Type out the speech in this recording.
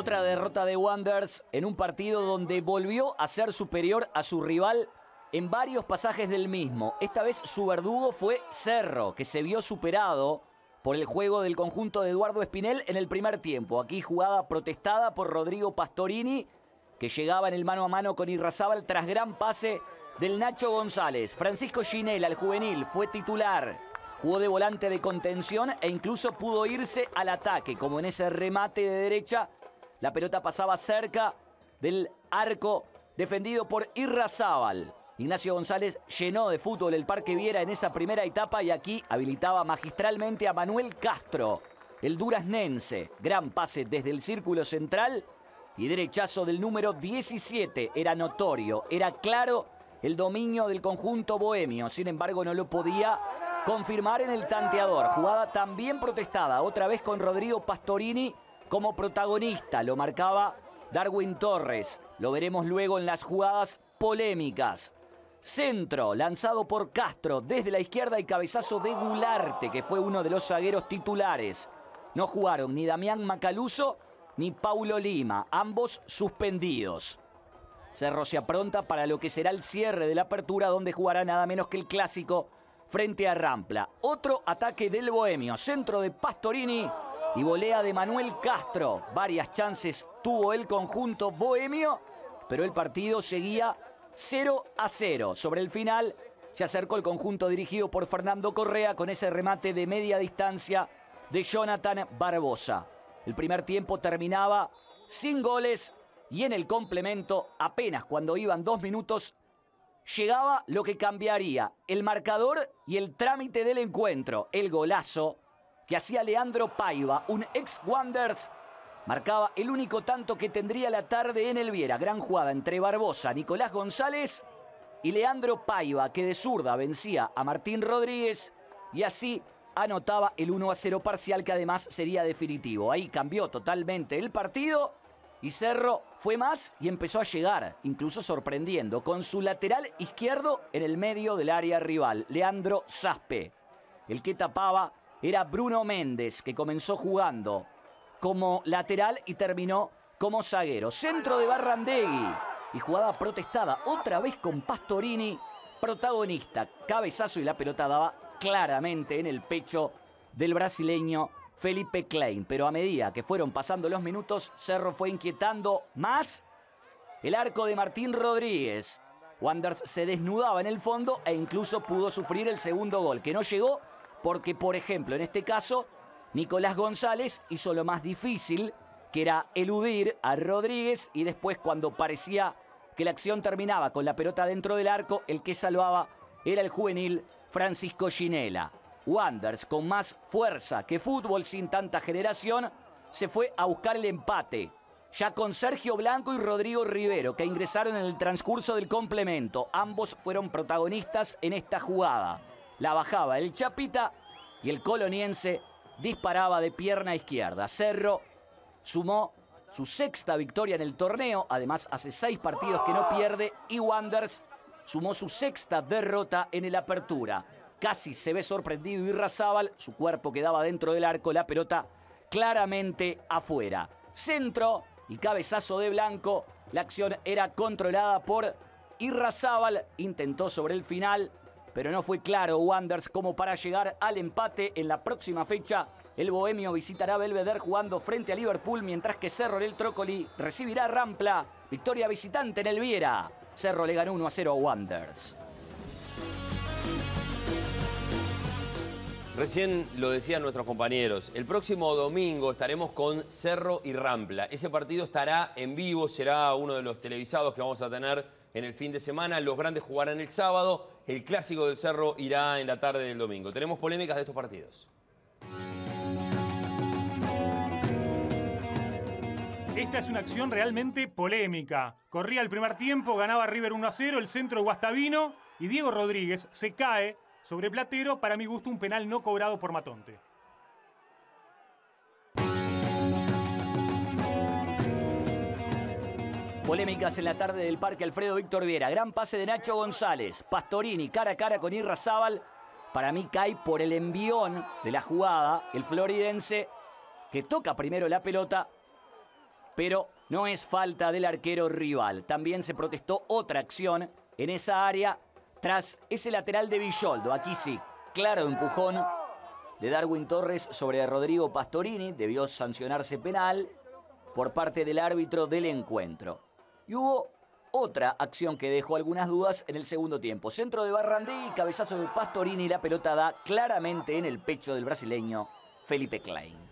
Otra derrota de Wanders en un partido donde volvió a ser superior a su rival en varios pasajes del mismo. Esta vez su verdugo fue Cerro, que se vio superado por el juego del conjunto de Eduardo Espinel en el primer tiempo. Aquí jugada protestada por Rodrigo Pastorini, que llegaba en el mano a mano con Irrazábal tras gran pase del Nacho González. Francisco Ginela, el juvenil, fue titular. Jugó de volante de contención e incluso pudo irse al ataque, como en ese remate de derecha la pelota pasaba cerca del arco defendido por Irrazábal. Ignacio González llenó de fútbol el Parque Viera en esa primera etapa y aquí habilitaba magistralmente a Manuel Castro, el duraznense. Gran pase desde el círculo central y derechazo del número 17. Era notorio, era claro el dominio del conjunto bohemio. Sin embargo, no lo podía confirmar en el tanteador. Jugada también protestada, otra vez con Rodrigo Pastorini como protagonista lo marcaba Darwin Torres. Lo veremos luego en las jugadas polémicas. Centro, lanzado por Castro desde la izquierda y cabezazo de Gularte, que fue uno de los zagueros titulares. No jugaron ni Damián Macaluso ni Paulo Lima, ambos suspendidos. Cerro se apronta para lo que será el cierre de la apertura, donde jugará nada menos que el clásico frente a Rampla. Otro ataque del Bohemio, centro de Pastorini y volea de Manuel Castro. Varias chances tuvo el conjunto bohemio, pero el partido seguía 0 a 0. Sobre el final se acercó el conjunto dirigido por Fernando Correa con ese remate de media distancia de Jonathan Barbosa. El primer tiempo terminaba sin goles y en el complemento, apenas cuando iban dos minutos, llegaba lo que cambiaría el marcador y el trámite del encuentro, el golazo que hacía Leandro Paiva, un ex wanderers Marcaba el único tanto que tendría la tarde en el Viera. Gran jugada entre Barbosa, Nicolás González y Leandro Paiva, que de zurda vencía a Martín Rodríguez y así anotaba el 1 a 0 parcial que además sería definitivo. Ahí cambió totalmente el partido y Cerro fue más y empezó a llegar, incluso sorprendiendo, con su lateral izquierdo en el medio del área rival, Leandro Zaspe, el que tapaba era Bruno Méndez, que comenzó jugando como lateral y terminó como zaguero. Centro de Barrandegui y jugada protestada otra vez con Pastorini, protagonista. Cabezazo y la pelota daba claramente en el pecho del brasileño Felipe Klein. Pero a medida que fueron pasando los minutos, Cerro fue inquietando más el arco de Martín Rodríguez. Wanders se desnudaba en el fondo e incluso pudo sufrir el segundo gol, que no llegó porque, por ejemplo, en este caso, Nicolás González hizo lo más difícil, que era eludir a Rodríguez y después cuando parecía que la acción terminaba con la pelota dentro del arco, el que salvaba era el juvenil Francisco Ginela. Wanders, con más fuerza que fútbol sin tanta generación, se fue a buscar el empate. Ya con Sergio Blanco y Rodrigo Rivero, que ingresaron en el transcurso del complemento. Ambos fueron protagonistas en esta jugada. La bajaba el Chapita y el coloniense disparaba de pierna izquierda. Cerro sumó su sexta victoria en el torneo, además hace seis partidos que no pierde y Wanders sumó su sexta derrota en el apertura. Casi se ve sorprendido Irrazábal, su cuerpo quedaba dentro del arco, la pelota claramente afuera. Centro y cabezazo de Blanco, la acción era controlada por Irrazábal, intentó sobre el final, pero no fue claro Wanders como para llegar al empate en la próxima fecha. El Bohemio visitará Belvedere jugando frente a Liverpool, mientras que Cerro el Trócoli recibirá Rampla. Victoria visitante en el Viera. Cerro le ganó 1 a 0 a Wanders. Recién lo decían nuestros compañeros, el próximo domingo estaremos con Cerro y Rampla. Ese partido estará en vivo, será uno de los televisados que vamos a tener en el fin de semana. Los grandes jugarán el sábado el clásico del Cerro irá en la tarde del domingo. Tenemos polémicas de estos partidos. Esta es una acción realmente polémica. Corría el primer tiempo, ganaba River 1 a 0, el centro de Guastavino y Diego Rodríguez se cae sobre Platero, para mi gusto un penal no cobrado por Matonte. Polémicas en la tarde del Parque Alfredo Víctor Viera. Gran pase de Nacho González. Pastorini cara a cara con Irra Para mí cae por el envión de la jugada el floridense que toca primero la pelota, pero no es falta del arquero rival. También se protestó otra acción en esa área tras ese lateral de Villoldo. Aquí sí, claro empujón de Darwin Torres sobre Rodrigo Pastorini. Debió sancionarse penal por parte del árbitro del encuentro. Y hubo otra acción que dejó algunas dudas en el segundo tiempo. Centro de Barrandí, cabezazo de Pastorini y la pelota da claramente en el pecho del brasileño Felipe Klein.